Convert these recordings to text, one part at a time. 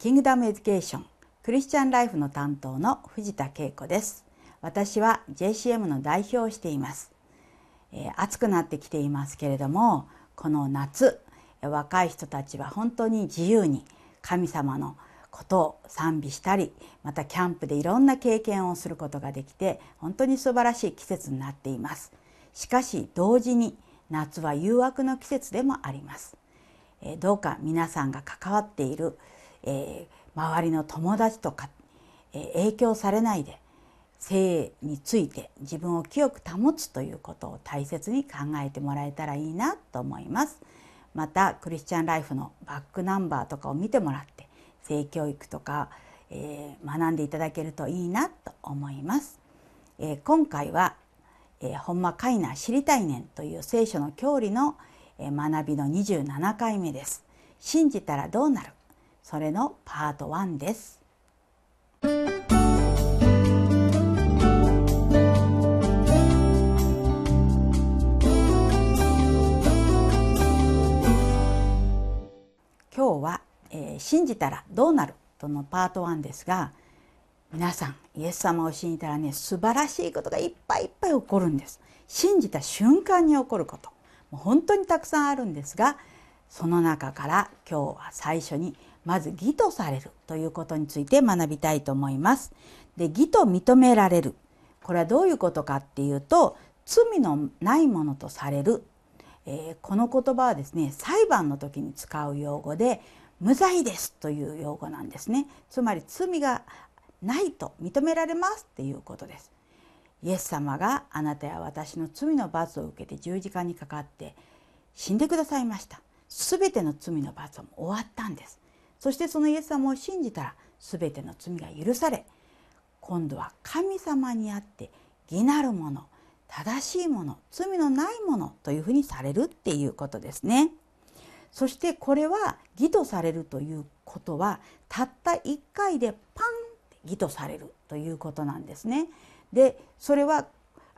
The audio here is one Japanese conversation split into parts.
キングダムエデュケーションクリスチャンライフの担当の藤田恵子です私は JCM の代表をしています、えー、暑くなってきていますけれどもこの夏若い人たちは本当に自由に神様のことを賛美したりまたキャンプでいろんな経験をすることができて本当に素晴らしい季節になっていますしかし同時に夏は誘惑の季節でもありますえどうか皆さんが関わっているえー、周りの友達とか、えー、影響されないで性について自分を清く保つということを大切に考えてもらえたらいいなと思います。またクリスチャンライフのバックナンバーとかを見てもらって性教育とか、えー、学んでいただけるといいなと思います。えー、今回は、えー「ほんまかいな知りたいねん」という聖書の教理の学びの27回目です。信じたらどうなるかそれのパート1です。今日は、えー、信じたらどうなるとのパート1ですが皆さんイエス様を信じたらね素晴らしいことがいっぱいいっぱい起こるんです信じた瞬間に起こることもう本当にたくさんあるんですがその中から今日は最初にまず義とされるということについて学びたいと思います。で義と認められるこれはどういうことかっていうと罪のないものとされる、えー、この言葉はですね裁判の時に使う用語で無罪ですという用語なんですねつまり罪がないと認められますっていうことですイエス様があなたや私の罪の罰を受けて十字架にかかって死んでくださいましたすべての罪の罰は終わったんですそしてそのイエス様を信じたら全ての罪が許され今度は神様にあって義なるもの正しいもの罪のないものというふうにされるっていうことですね。そしてこれは義とされるということはたった1回でパンって義とされるということなんですね。でそれは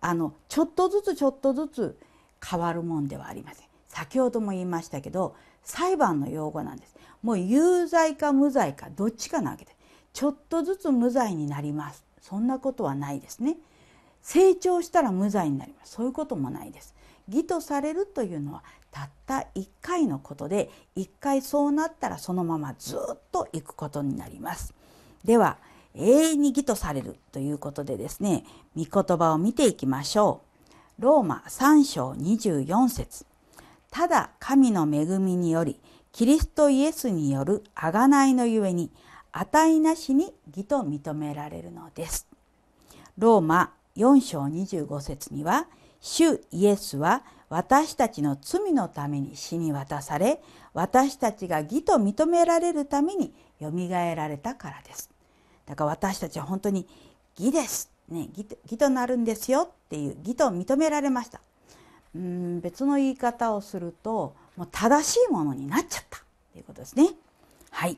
あのちょっとずつちょっとずつ変わるもんではありません。先ほども言いましたけど裁判の用語なんですもう有罪か無罪かどっちかなわけでちょっとずつ無罪になりますそんなことはないですね成長したら無罪になりますそういうこともないです義とされるというのはたった1回のことで1回そうなったらそのままずっと行くことになりますでは永遠に義とされるということでですね御言葉を見ていきましょうローマ3章24節ただ神の恵みにより、キリストイエスによる贖いのゆえに、値なしに義と認められるのです。ローマ4章25節には、主イエスは私たちの罪のために死に渡され、私たちが義と認められるためによみがえられたからです。だから私たちは本当に義です。ね、義となるんですよっていう義と認められました。うん別の言い方をするともう正しいものになっちゃったということですね。はい、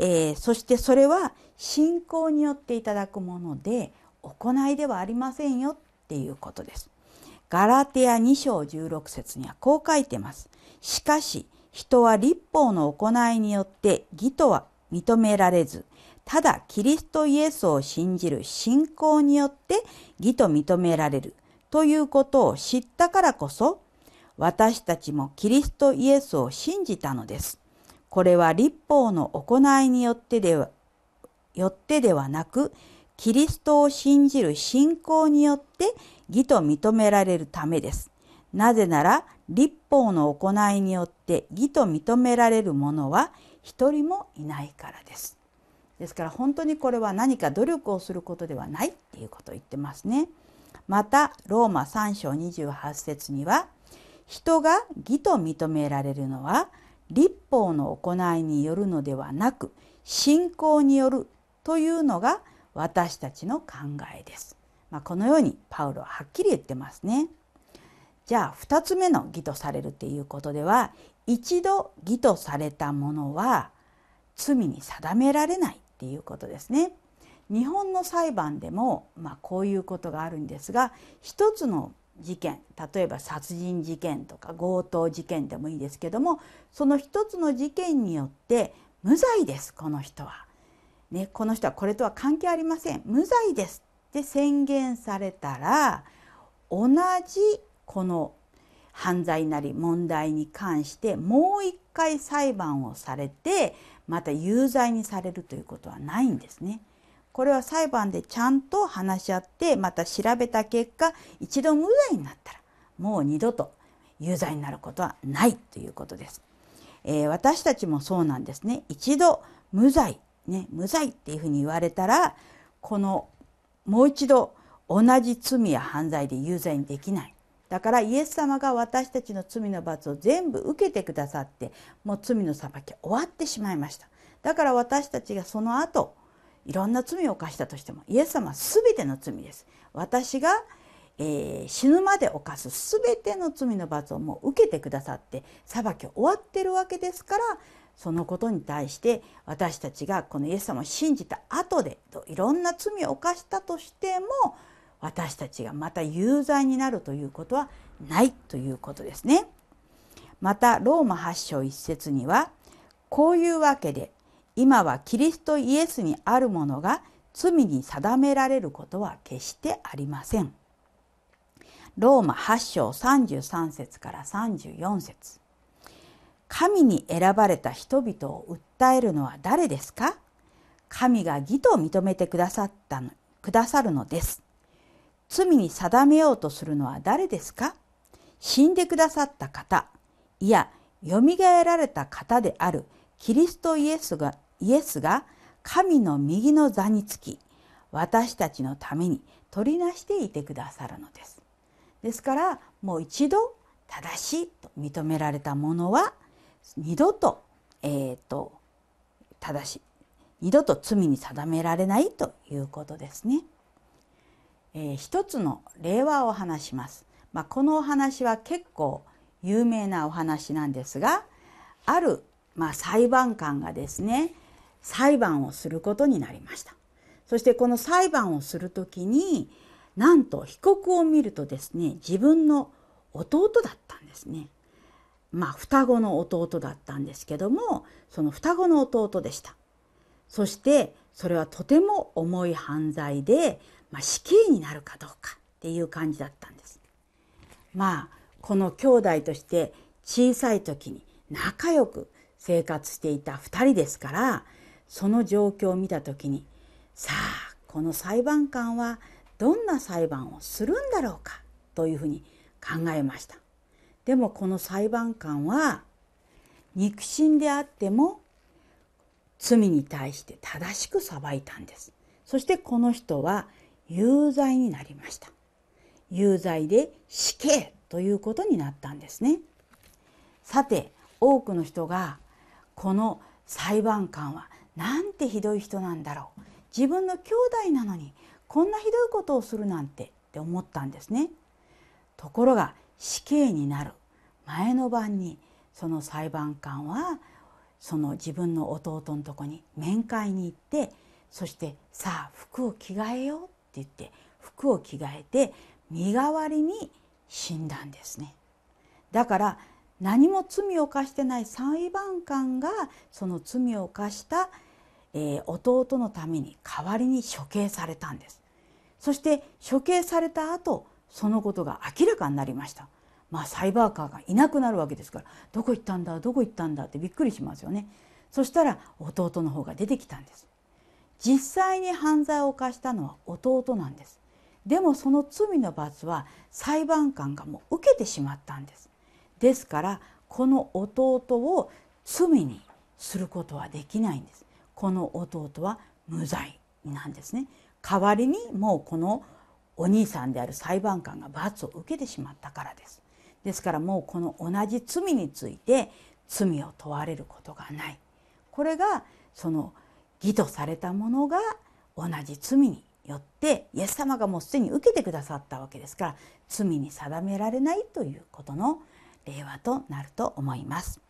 えー、そしてそれは信仰によっていただくもので行いではありませんよっていうことです。ガラテア2章16節にはこう書いてます。しかし人は立法の行いによって義とは認められずただキリストイエスを信じる信仰によって義と認められるということを知ったからこそ、私たちもキリストイエスを信じたのです。これは立法の行いによってでは、よってではなく、キリストを信じる信仰によって義と認められるためです。なぜなら、立法の行いによって義と認められるものは一人もいないからです。ですから本当にこれは何か努力をすることではないっていうことを言ってますね。またローマ3章28節には人が義と認められるのは立法の行いによるのではなく信仰によるというのが私たちの考えです。まあ、このようにパウロははっきり言ってますね。じゃあ2つ目の義とされるっていうことでは一度義とされたものは罪に定められないっていうことですね。日本の裁判でも、まあ、こういうことがあるんですが一つの事件例えば殺人事件とか強盗事件でもいいですけどもその一つの事件によって無罪ですこの人は、ね、この人はこれとは関係ありません無罪ですって宣言されたら同じこの犯罪なり問題に関してもう一回裁判をされてまた有罪にされるということはないんですね。これは裁判でちゃんと話し合ってまた調べた結果一度無罪になったらもう二度と有罪になることはないということです。えー、私たちもそうなんですね。一度無罪、ね、無罪っていうふうに言われたらこのもう一度同じ罪や犯罪で有罪にできない。だからイエス様が私たちの罪の罰を全部受けてくださってもう罪の裁き終わってしまいました。だから私たちがその後いろんな罪を犯したとしてもイエス様は全ての罪です私が、えー、死ぬまで犯す全ての罪の罰をもう受けてくださって裁き終わってるわけですからそのことに対して私たちがこのイエス様を信じた後でいろんな罪を犯したとしても私たちがまた有罪になるということはないということですね。またローマ8章1節にはこういうわけで今はキリストイエスにあるものが罪に定められることは決してありません。ローマ8章33節から34節神に選ばれた人々を訴えるのは誰ですか神が義と認めてくださったのくださるのです。罪に定めようとするのは誰ですか死んでくださった方、いや、よみがえられた方であるキリストイエスがイエスが神の右の座につき私たちのために取りなしていてくださるのです。ですからもう一度正しいと認められたものは二度と,、えーと、正しい二度と罪に定められないということですね。えー、一つの令和を話します。まあ、このお話は結構有名なお話なんですがあるまあ、裁判官がですね裁判をすることになりましたそしてこの裁判をする時になんと被告を見るとですね自分の弟だったんですねまあ双子の弟だったんですけどもその双子の弟でしたそしてそれはとても重い犯罪で、まあ、死刑になるかどうかっていう感じだったんですまあこの兄弟として小さい時に仲良く生活していた2人ですからその状況を見た時にさあこの裁判官はどんな裁判をするんだろうかというふうに考えましたでもこの裁判官は肉親であっても罪に対して正しく裁いたんですそしてこの人は有罪になりました有罪で死刑ということになったんですねさて多くの人がこの裁判官はなんてひどい人なんだろう自分の兄弟なのにこんなひどいことをするなんてって思ったんですね。ところが死刑になる前の晩にその裁判官はその自分の弟のとこに面会に行ってそして「さあ服を着替えよう」って言って服を着替えて身代わりに死んだんですね。だから何も罪を犯してない裁判官がその罪を犯した、えー、弟のために代わりに処刑されたんですそして処刑された後そのことが明らかになりましたまあサイバーカーがいなくなるわけですからどこ行ったんだどこ行ったんだってびっくりしますよねそしたら弟の方が出てきたんです実際に犯罪を犯したのは弟なんですでもその罪の罰は裁判官がもう受けてしまったんですですからこの弟を罪にすることはできないんですこの弟は無罪なんですね代わりにもうこのお兄さんである裁判官が罰を受けてしまったからですですからもうこの同じ罪について罪を問われることがないこれがその義とされたものが同じ罪によってイエス様がもうすでに受けてくださったわけですから罪に定められないということの令和となると思います。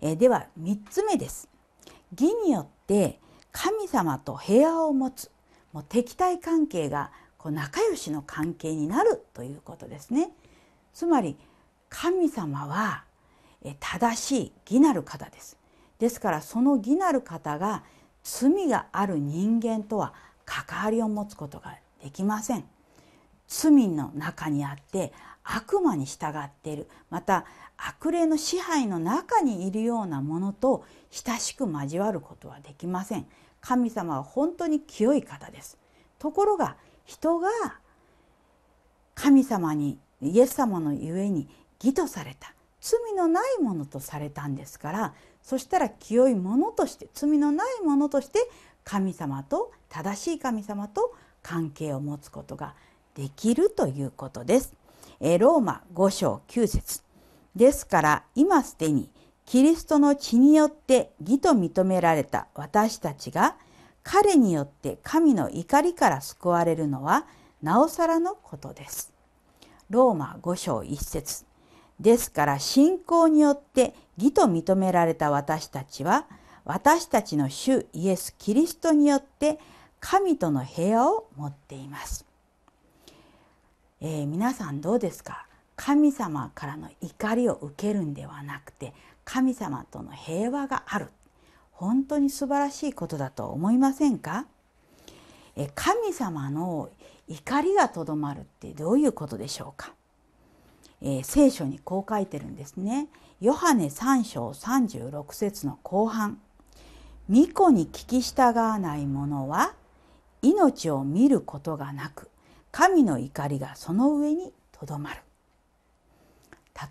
えでは3つ目です。義によって神様と平和を持つもう敵対関係がこう仲良しの関係になるということですね。つまり神様は正しい義なる方です。ですからその義なる方が罪がある人間とは関わりを持つことができません。罪の中にあって悪魔に従っているまた悪霊の支配の中にいるようなものと親しく交わることはできません神様は本当に清い方ですところが人が神様にイエス様のゆえに義とされた罪のないものとされたんですからそしたら清いものとして罪のないものとして神様と正しい神様と関係を持つことができるということです。ローマ5章9節ですから今すでにキリストの血によって義と認められた私たちが彼によって神の怒りから救われるのはなおさらのことです。ローマ5章1節ですから信仰によって義と認められた私たちは私たちの主イエス・キリストによって神との平和を持っています。えー、皆さんどうですか神様からの怒りを受けるんではなくて神様との平和がある本当に素晴らしいことだと思いませんかえ神様の怒りがとどまるってどういうことでしょうか、えー、聖書にこう書いてるんですねヨハネ3章36節の後半「巫女に聞き従わない者は命を見ることがなく神の怒りがその上にとどまる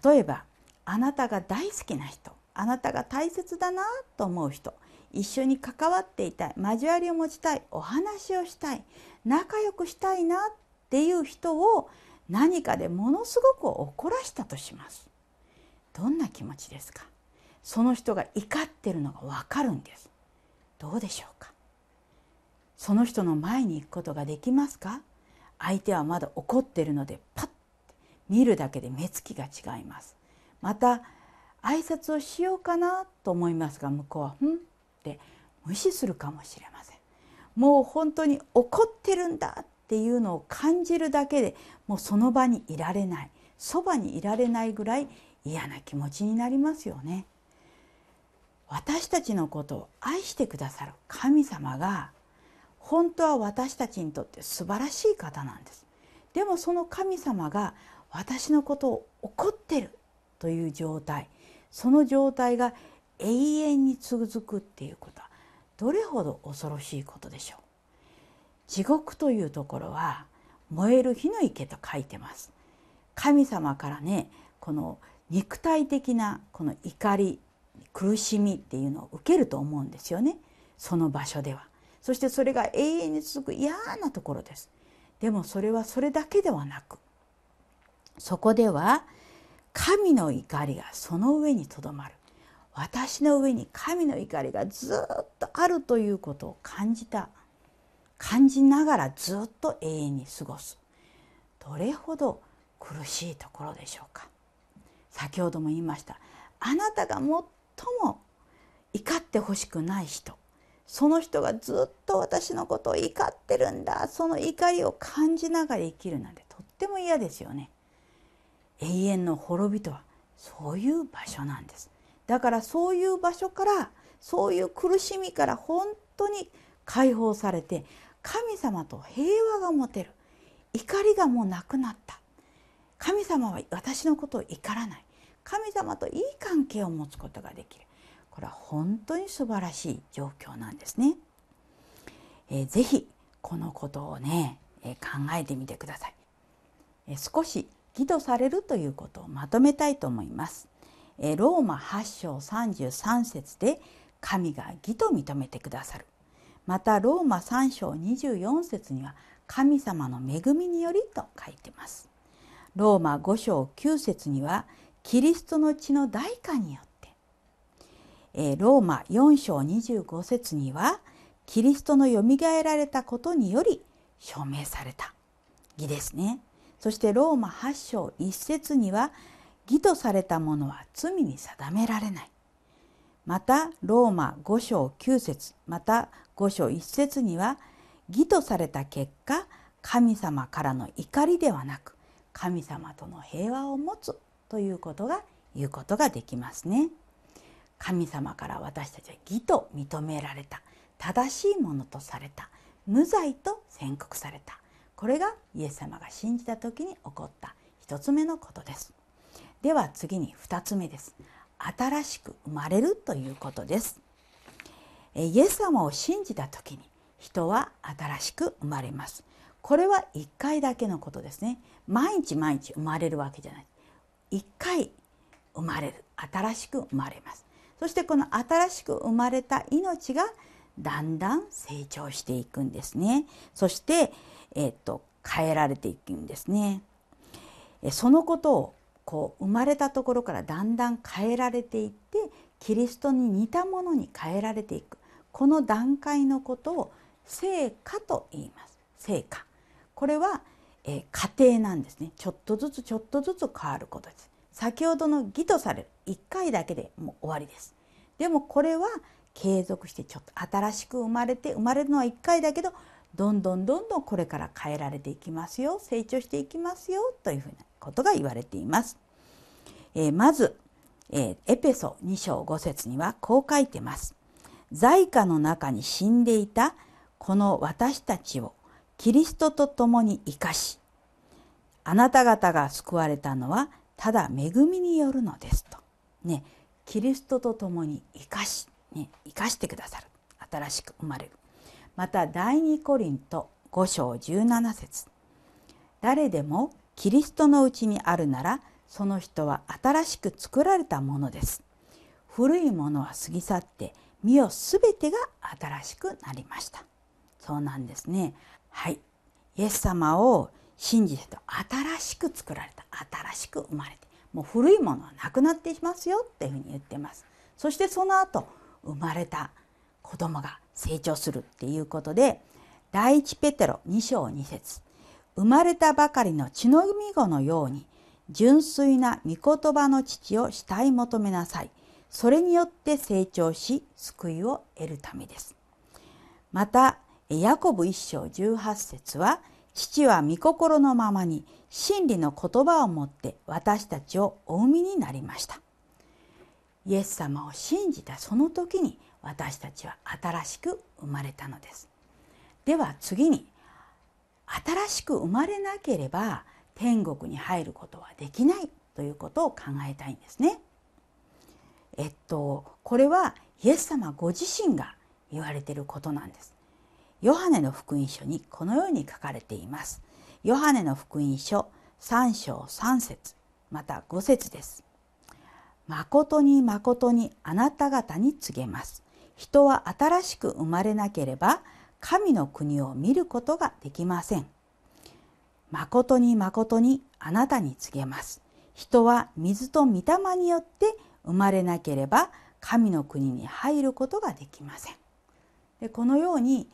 例えばあなたが大好きな人あなたが大切だなと思う人一緒に関わっていたい交わりを持ちたいお話をしたい仲良くしたいなっていう人を何かでものすごく怒らしたとしますどんな気持ちですかその人が怒ってるのがわかるんですどうでしょうかその人の前に行くことができますか相手はまだ怒ってるのでパッて見るだけで目つきが違いますまた挨拶をしようかなと思いますが向こうは「ん?」って無視するかもしれませんもう本当に怒ってるんだっていうのを感じるだけでもうその場にいられないそばにいられないぐらい嫌な気持ちになりますよね私たちのことを愛してくださる神様が本当は私たちにとって素晴らしい方なんですでもその神様が私のことを怒ってるという状態その状態が永遠に続くっていうことはどれほど恐ろしいことでしょう地獄というところは燃える火の池と書いてます神様からねこの肉体的なこの怒り苦しみっていうのを受けると思うんですよねその場所ではそしてそれが永遠に続く嫌なところですでもそれはそれだけではなくそこでは神の怒りがその上にとどまる私の上に神の怒りがずっとあるということを感じた感じながらずっと永遠に過ごすどれほど苦しいところでしょうか先ほども言いましたあなたが最も怒ってほしくない人その人がずっと私のことを怒ってるんだその怒りを感じながら生きるなんてとっても嫌ですよね永遠の滅びとはそういう場所なんですだからそういう場所からそういう苦しみから本当に解放されて神様と平和が持てる怒りがもうなくなった神様は私のことを怒らない神様といい関係を持つことができるこれは本当に素晴らしい状況なんですね。えー、ぜひこのことをね、えー、考えてみてください、えー、少し義とされるということをまとめたいと思います。えー、ローマ8章33節で神が義と認めてくださる。またローマ3章24節には神様の恵みによりと書いてます。ローマ5章9節にはキリストの血の代価によってローマ4章25節にはキリストのよみがえられたことにより証明された義ですねそしてローマ8章1節には義とされたものは罪に定められないまたローマ5章9節また5章1節には義とされた結果神様からの怒りではなく神様との平和を持つということが言うことができますね。神様から私たちは義と認められた正しいものとされた無罪と宣告されたこれがイエス様が信じた時に起こった1つ目のことですでは次に2つ目です新しく生まれるということですイエス様を信じた時に人は新しく生まれますこれは一回だけのことですね毎日毎日生まれるわけじゃない一回生まれる新しく生まれますそしてこの新しく生まれた命がだんだん成長していくんですねそして、えー、っと変えられていくんですねそのことをこう生まれたところからだんだん変えられていってキリストに似たものに変えられていくこの段階のことを成果と言います成果これは、えー、過程なんですねちょっとずつちょっとずつ変わることです先ほどの義とされる1回だけでもう終わりです。でもこれは継続してちょっと新しく生まれて生まれるのは1回だけどどんどんどんどんこれから変えられていきますよ成長していきますよというふうなことが言われています。えー、まず、えー、エペソ2章5節にはこう書いてます。在家の中に死んでいたこの私たちをキリストと共に生かしあなた方が救われたのはただ恵みによるのですと、ね、キリストと共に生かし、ね、生かしてくださる新しく生まれるまた第二コリント5章17節誰でもキリストのうちにあるならその人は新しく作られたものです古いものは過ぎ去って身をすべてが新しくなりましたそうなんですねはいイエス様を信じてと新しく作られた新しく生まれてもう古いものはなくなっていますよっていうふうに言ってますそしてその後生まれた子供が成長するっていうことで第一ペテロ2章2節生まれたばかりの血のみ子のように純粋な御言葉の父を慕い求めなさいそれによって成長し救いを得るためですまたヤコブ1章18節は「父は御心のままに真理の言葉をもって私たちをお産みになりましたイエス様を信じたその時に私たちは新しく生まれたのですでは次に新しく生まれなければ天国に入ることはできないということを考えたいんですねえっとこれはイエス様ご自身が言われていることなんですヨハネの福音書にこのように書かれています。ヨハネの福音書3章3節また5節です。誠に誠にあなた方に告げます。人は新しく生まれなければ神の国を見ることができません。誠に誠にあなたに告げます。人は水と御霊によって生まれなければ神の国に入ることができません。でこのように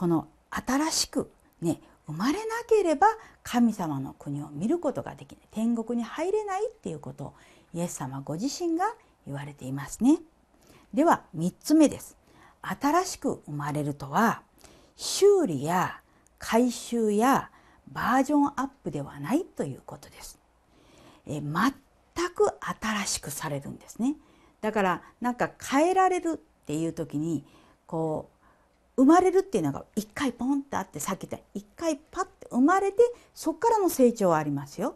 この新しくね生まれなければ神様の国を見ることができない天国に入れないっていうことをイエス様ご自身が言われていますね。では3つ目です。新しく生まれるとは修理や改修やバージョンアップではないということです。え全く新しくされるんですね。だからなんか変えられるっていう時にこう生まれるっていうのが一回ポンってあってさっき言った一回パッて生まれてそこからの成長はありますよ。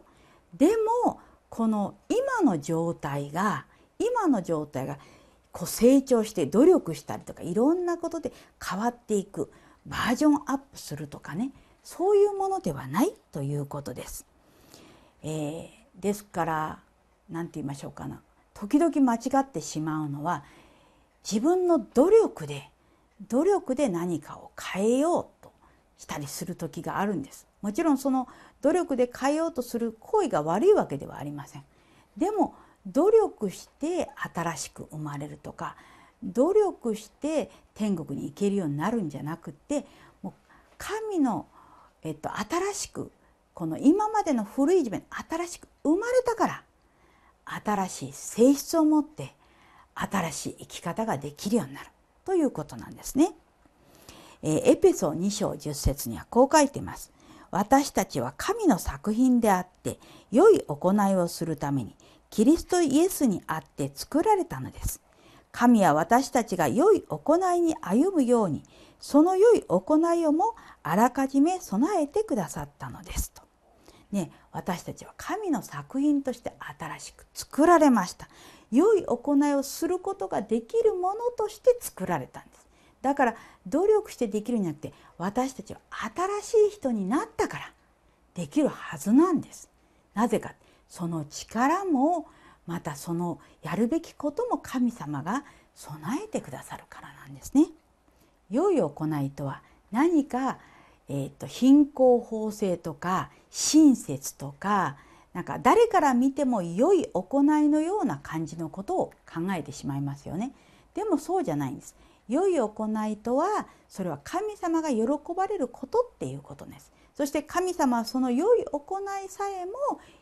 でもこの今の状態が今の状態がこう成長して努力したりとかいろんなことで変わっていくバージョンアップするとかねそういうものではないということです。えー、ですから何て言いましょうかな時々間違ってしまうのは自分の努力で努力で何かを変えようとしたりする時があるんですもちろんその努力で変えようとする行為が悪いわけではありませんでも努力して新しく生まれるとか努力して天国に行けるようになるんじゃなくてもう神の、えっと、新しくこの今までの古い自分新しく生まれたから新しい性質を持って新しい生き方ができるようになるということなんですね。えエペソ2章10節にはこう書いてます。私たちは神の作品であって良い行いをするためにキリストイエスにあって作られたのです。神は私たちが良い行いに歩むようにその良い行いをもあらかじめ備えてくださったのですと。ね、私たちは神の作品として新しく作られました。良い行いをすることができるものとして作られたんですだから努力してできるんじゃなくて私たちは新しい人になったからできるはずなんですなぜかその力もまたそのやるべきことも神様が備えてくださるからなんですね良い行いとは何か、えーと、と貧困法制とか親切とかなんか誰から見ても良い行いのような感じのことを考えてしまいますよね。でもそうじゃないんです。良い行いとはそれは神様が喜ばれることっていうことです。そして神様はその良い行いさえも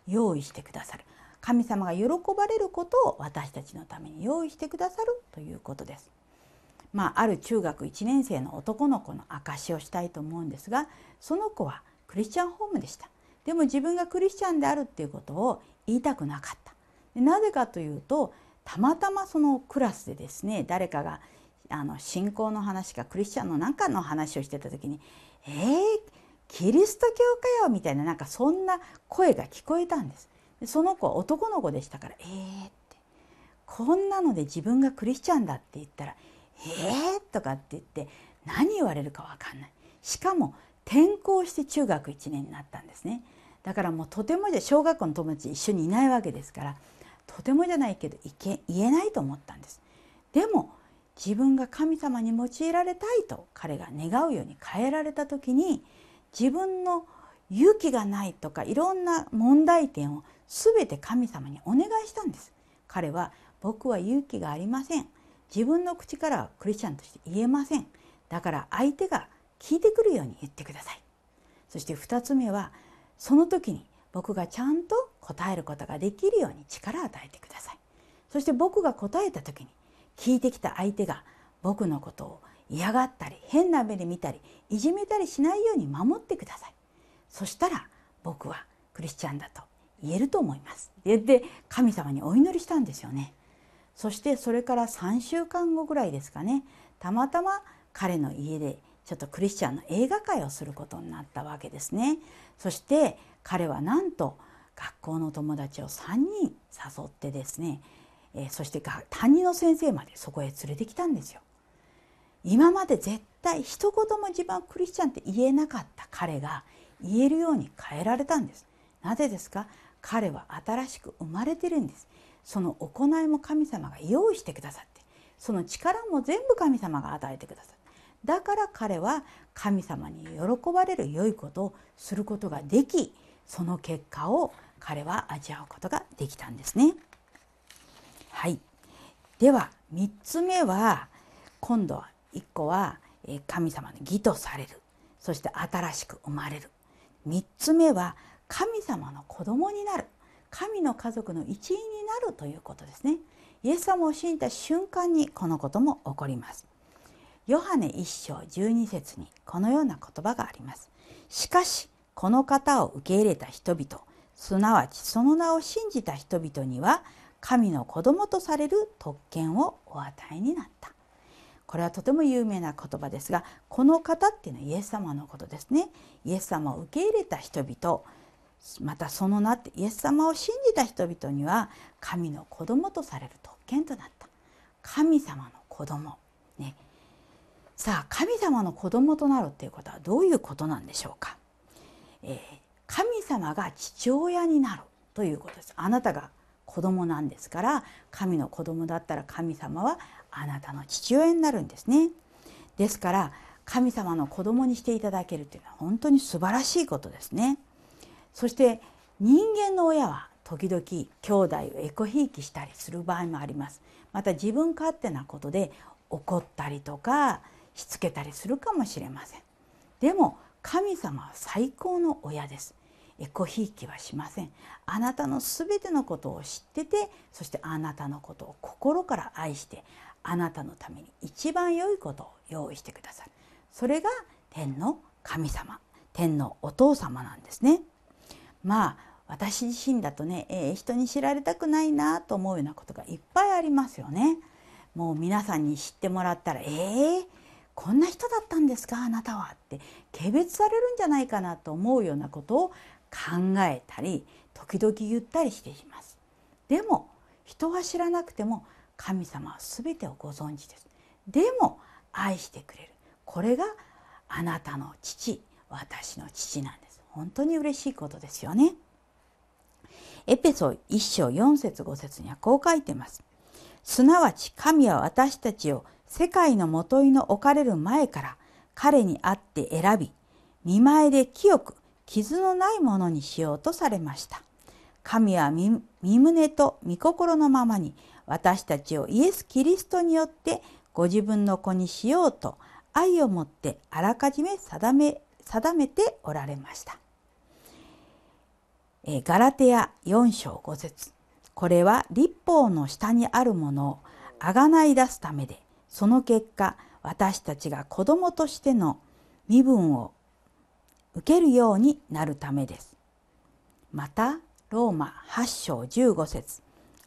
用意してくださる。神様が喜ばれることを私たちのために用意してくださるということです。まあ、ある中学1年生の男の子の証しをしたいと思うんですがその子はクリスチャンホームでした。でも自分がクリスチャンであるっていうことを言いたくなかったなぜかというとたまたまそのクラスでですね誰かがあの信仰の話かクリスチャンの中の話をしてた時に「えー、キリスト教かよ」みたいななんかそんな声が聞こえたんです。その子は男の子でしたから「えー」ってこんなので自分がクリスチャンだって言ったら「えー」とかって言って何言われるか分かんない。しかも転校して中学1年になったんですね。だからもうとてもじゃ小学校の友達一緒にいないわけですからとてもじゃないけど言えないと思ったんです。でも自分が神様に用いられたいと彼が願うように変えられた時に自分の勇気がないとかいろんな問題点を全て神様にお願いしたんです。彼は僕は勇気がありません。自分の口からはクリスチャンとして言えません。だから相手が聞いてくるように言ってください。そして2つ目はその時に僕がちゃんと答えることができるように力を与えてくださいそして僕が答えた時に聞いてきた相手が僕のことを嫌がったり変な目で見たりいじめたりしないように守ってくださいそしたら僕はクリスチャンだと言えると思いますで神様にお祈りしたんですよねそしてそれから3週間後ぐらいですかねたまたま彼の家でちょっとクリスチャンの映画会をすることになったわけですね。そして彼はなんと学校の友達を3人誘ってですね、えー、そして担任の先生までそこへ連れてきたんですよ。今まで絶対一言も自分はクリスチャンって言えなかった彼が言えるように変えられたんです。なぜですか彼は新しく生まれてるんです。その行いも神様が用意してくださってその力も全部神様が与えてくださってだから彼は神様に喜ばれる良いことをすることができその結果を彼は味わうことができたんですね。はい、では3つ目は今度は1個は神様の義とされるそして新しく生まれる3つ目は神様の子供になる神の家族の一員になるということですね。イエス様を信じた瞬間にこのことも起こります。ヨハネ1章12節にこのような言葉があります。しかしこの方を受け入れた人々すなわちその名を信じた人々には神の子供とされる特権をお与えになった。これはとても有名な言葉ですがこの方っていうのはイエス様のことですね。イエス様を受け入れた人々またその名ってイエス様を信じた人々には神の子供とされる特権となった。神様の子供さあ神様の子供となるっていうことはどういうことなんでしょうか、えー、神様が父親になるということですあなたが子供なんですから神の子供だったら神様はあなたの父親になるんですねですから神様の子供にしていただけるというのは本当に素晴らしいことですねそして人間の親は時々兄弟をエコひいきしたりする場合もありますまた自分勝手なことで怒ったりとかしつけたりするかもしれませんでも神様は最高の親ですエコひいきはしませんあなたのすべてのことを知っててそしてあなたのことを心から愛してあなたのために一番良いことを用意してくださるそれが天の神様天のお父様なんですねまあ私自身だとね、えー、人に知られたくないなと思うようなことがいっぱいありますよねもう皆さんに知ってもらったらえー、こんな人だったんですかあなたはって軽蔑されるんじゃないかなと思うようなことを考えたり時々言ったりしていますでも人は知らなくても神様は全てをご存知ですでも愛してくれるこれがあなたの父私の父なんです本当に嬉しいことですよねエペソ1章4節5節にはこう書いてますすなわち神は私たちを世界のもといの置かれる前から彼に会って選び見前で清く傷のないものにしようとされました。神は身胸と御心のままに私たちをイエス・キリストによってご自分の子にしようと愛を持ってあらかじめ定め定めておられました。えガラテヤ4章5節これは立法の下にあるものをあがない出すためでその結果私たちが子供としての身分を受けるようになるためです。またローマ8章15節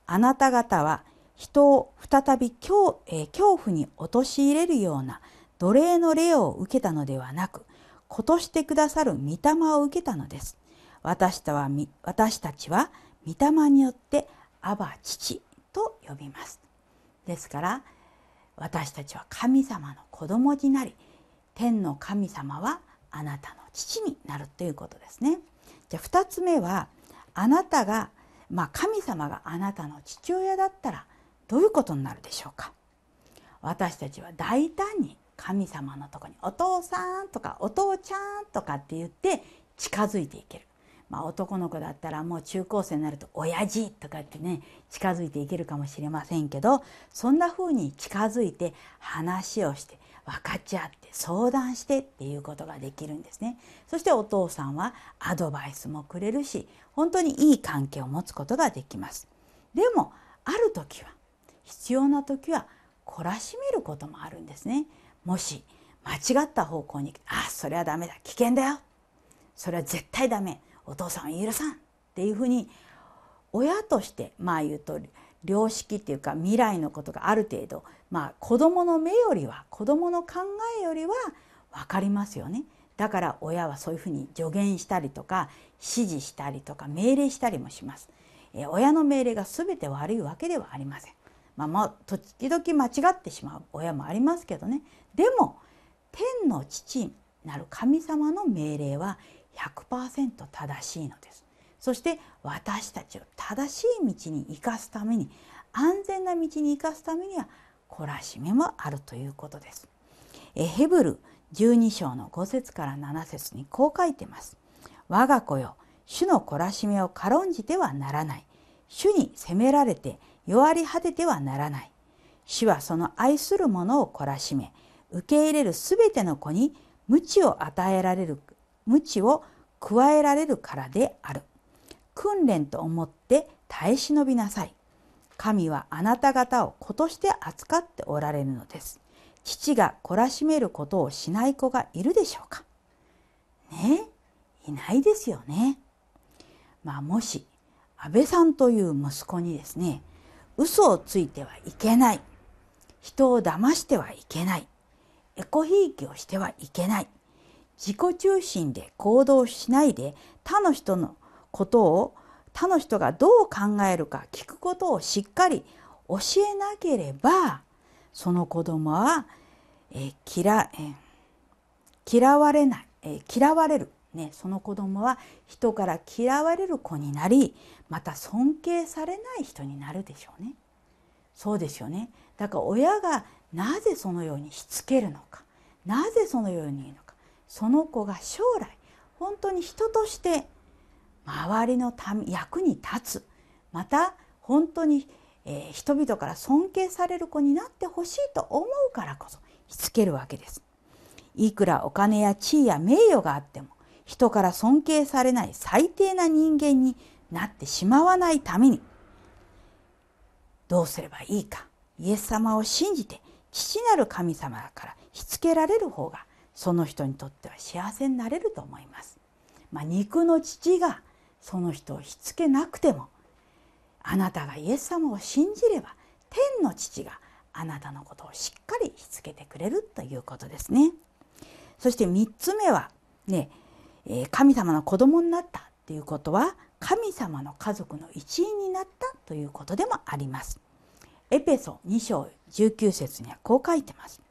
あなた方は人を再び恐,、えー、恐怖に陥れるような奴隷の霊を受けたのではなく子としてくださる御霊を受けたのです。私たは私たちは御霊によって「アバ父」と呼びます。ですから「私たちは神様の子供になり天の神様はあなたの父になるということですね。じゃあ2つ目はあなたが、まあ、神様があなたの父親だったらどういうことになるでしょうか私たちは大胆に神様のとこに「お父さん」とか「お父ちゃん」とかって言って近づいていけるまあ、男の子だったらもう中高生になると「親父」とかってね近づいていけるかもしれませんけどそんな風に近づいて話をして分かち合って相談してっていうことができるんですね。そしてお父さんはアドバイスもくれるし本当にいい関係を持つことができます。でもある時は必要な時は懲らしめることもあるんですね。もし間違った方向に「あそれはダメだ危険だよ」それは絶対ダメお父さん飯浦さんっていうふうに親としてまあ言うと良識っていうか未来のことがある程度まあ子どもの目よりは子どもの考えよりは分かりますよね。だから親はそういうふうに助言したりとか指示したりとか命令したりもします。え親の命令が全て悪いわけではありません。まあ、まあ時々間違ってしまう親もありますけどね。でも天の父なる神様の命令は100%正しいのです。そして私たちを正しい道に生かすために安全な道に生かすためには懲らしめもあるということです。えヘブル12章の5節から7節にこう書いてます。我が子よ、主の懲らしめを軽んじてはならない。主に責められて弱り果ててはならない。主はその愛する者を懲らしめ、受け入れるすべての子に無知を与えられる無知を加えられるからである。訓練と思って耐え忍びなさい。神はあなた方を子として扱っておられるのです。父が懲らしめることをしない子がいるでしょうかねいないですよね。まあ、もし安倍さんという息子にですね嘘をついてはいけない人を騙してはいけないエコひいきをしてはいけない自己中心で行動しないで他の人のことを他の人がどう考えるか聞くことをしっかり教えなければその子供は、え嫌え嫌われない、え嫌われる、ね、その子供は人から嫌われる子になりまた尊敬されない人になるでしょうね。そうですよねだから親がなぜそのようにしつけるのかなぜそのように言うのかその子が将来本当に人として周りのた役に立つまた本当に、え人々から尊敬される子になってほしいと思うからこそしつけるわけです。いくらお金や地位や名誉があっても人から尊敬されない最低な人間になってしまわないためにどうすればいいかイエス様を信じて父なる神様からしつけられる方がその人にとっては幸せになれると思います。まあ、肉の父がその人をしつけなくてもあなたがイエス様を信じれば天の父があなたのことをしっかりしつけてくれるということですね。そして3つ目はね神様の子供になったということは神様の家族の一員になったということでもあります。エペソ2章19節にはこう書いてます。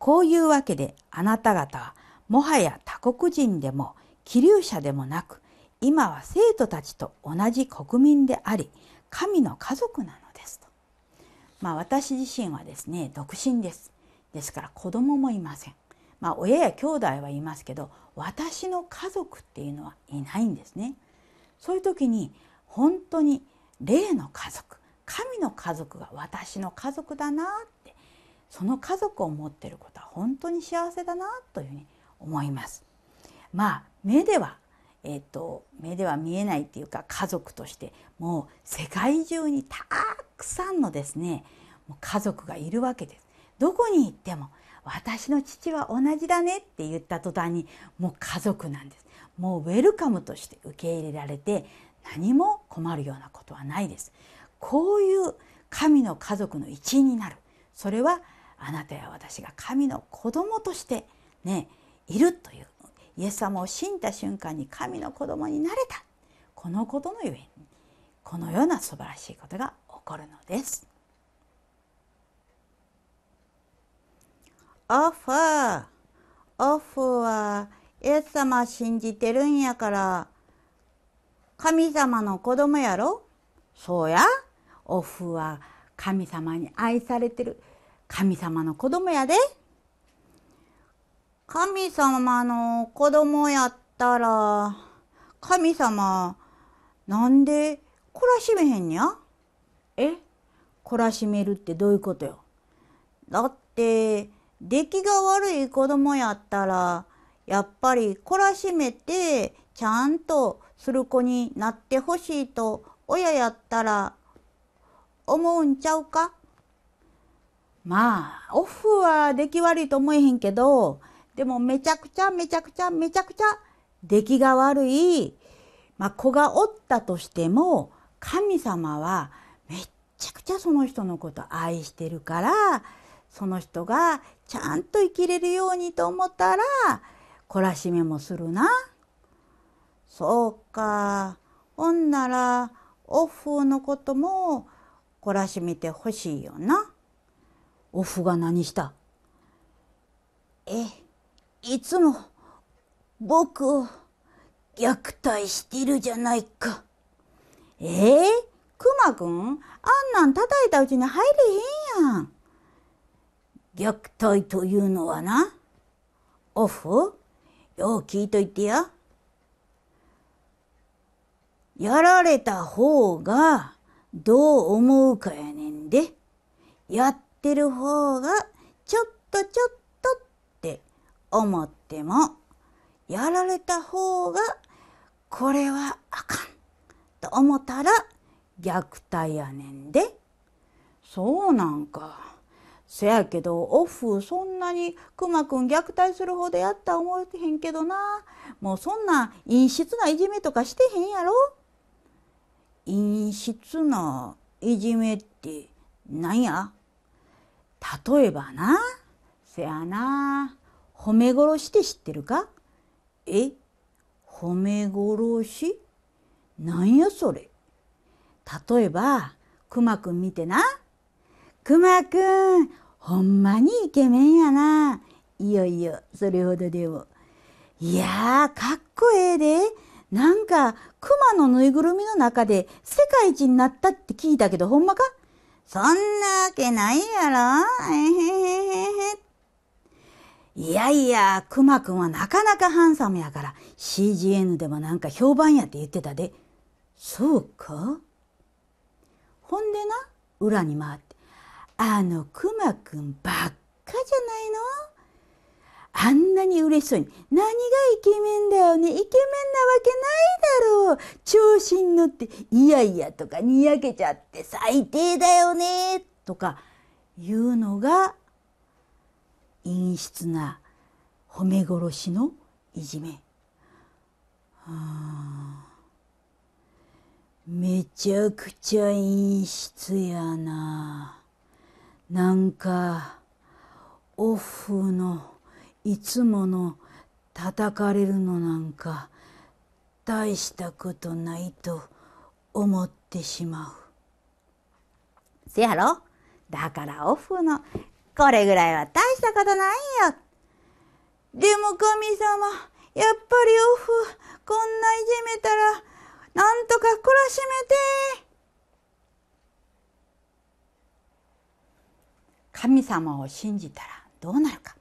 こういうわけであなた方はもはや他国人でも気流者でもなく今は生徒たちと同じ国民であり神の家族なのですと。まあ私自身はですね独身です。ですから子供もいません。まあ親や兄弟はいますけど私の家族っていうのはいないんですね。そういう時に本当に霊の家族神の家族が私の家族だなっその家族を持っていることは本当に幸せだなというふうに思います。まあ目ではえーと目では見えないっていうか家族としてもう世界中にたくさんのですね家族がいるわけです。どこに行っても私の父は同じだねって言った途端にもう家族なんです。もうウェルカムとして受け入れられて何も困るようなことはないです。こういう神の家族の一員になる。それはあなたや私が神の子供としてねいるというイエス様を信じた瞬間に神の子供になれたこのことのゆえにこのような素晴らしいことが起こるのです。オフオフはイエス様信じてるんやから神様の子供やろそうやオフは神様に愛されてる神様の子供やで。神様の子供やったら、神様、なんで懲らしめへんにゃえ懲らしめるってどういうことよ。だって、出来が悪い子供やったら、やっぱり懲らしめて、ちゃんとする子になってほしいと、親やったら、思うんちゃうかまあ、オフは出来悪いと思えへんけど、でもめちゃくちゃめちゃくちゃめちゃくちゃ出来が悪い、まあ、子がおったとしても、神様はめっちゃくちゃその人のこと愛してるから、その人がちゃんと生きれるようにと思ったら、懲らしめもするな。そうか。ほんなら、オフのことも懲らしめてほしいよな。おふが何したえいつも僕を虐待してるじゃないかえー、くまくんあんなん叩いたうちに入れへんやん虐待というのはなオフよう聞いといてややられた方がどう思うかやねんでやっってる方がちょっとちょっとって思ってもやられた方がこれはあかんと思ったら虐待やねんで。そうなんか。せやけどオフそんなにくまくん虐待するほどやった思えへんけどなもうそんな陰湿ないじめとかしてへんやろ陰湿ないじめってなんや例えばな、せやな、褒め殺しって知ってるかえ褒め殺しなんやそれ。例えば、くまくん見てな。くまくん、ほんまにイケメンやな。いよいよ、それほどでも。いやー、かっこええで。なんか、熊のぬいぐるみの中で世界一になったって聞いたけど、ほんまかそんなわけないやろえへへへへ。いやいや、くまくんはなかなかハンサムやから CGN でもなんか評判やって言ってたで。そうかほんでな、裏に回って、あのくまくんばっかじゃないのあんなに嬉しそうに、何がイケメンだよね、イケメンなわけないだろう。調子に乗って、いやいやとか、にやけちゃって最低だよね、とかいうのが、陰湿な褒め殺しのいじめ。はあ、めちゃくちゃ陰湿やな。なんか、オフの、いつもの叩かれるのなんか大したことないと思ってしまう。せやろだからオフのこれぐらいは大したことないよ。でも神様やっぱりオフこんないじめたらなんとか懲らしめて神様を信じたらどうなるか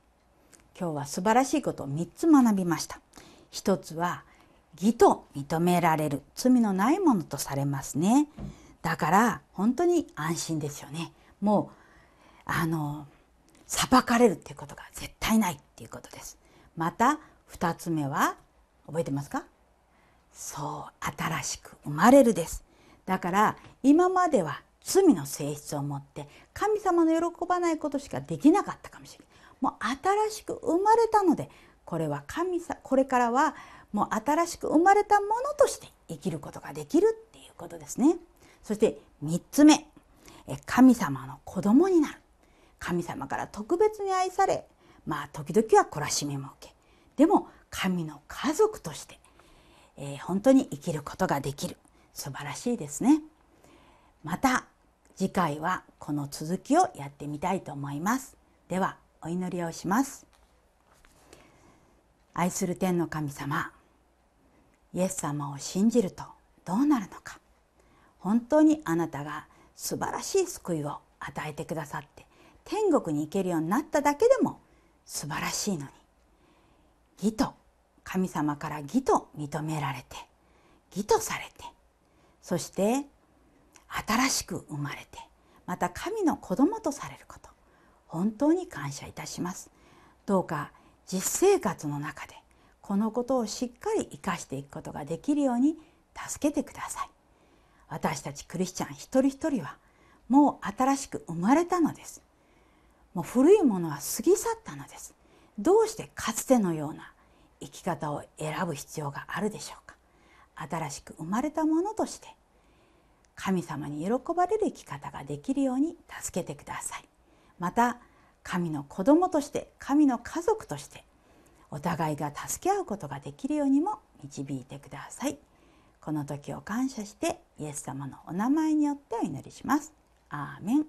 今日は素晴らしいことを3つ学びました。1つは義と認められる罪のないものとされますね。だから本当に安心ですよね。もうあの裁かれるっていうことが絶対ないっていうことです。また2つ目は覚えてますかそう新しく生まれるですだから今までは罪の性質を持って神様の喜ばないことしかできなかったかもしれないもう新しく生まれたのでこれは神さこれからはもう新しく生まれたものとして生きることができるっていうことですね。そして3つ目神様の子供になる神様から特別に愛されまあ時々は懲らしみも受けでも神の家族として、えー、本当に生きることができる素晴らしいですねまた次回はこの続きをやってみたいと思いますではお祈りをします愛する天の神様イエス様を信じるとどうなるのか本当にあなたが素晴らしい救いを与えてくださって天国に行けるようになっただけでも素晴らしいのに義と神様から義と認められて義とされてそして新しく生まれてまた神の子供とされること本当に感謝いたしますどうか実生活の中でこのことをしっかり生かしていくことができるように助けてください私たちクリスチャン一人一人はもう新しく生まれたのですもう古いものは過ぎ去ったのですどうしてかつてのような生き方を選ぶ必要があるでしょうか新しく生まれたものとして神様に喜ばれる生き方ができるように助けてくださいまた神の子供として神の家族としてお互いが助け合うことができるようにも導いてくださいこの時を感謝してイエス様のお名前によってお祈りしますアーメン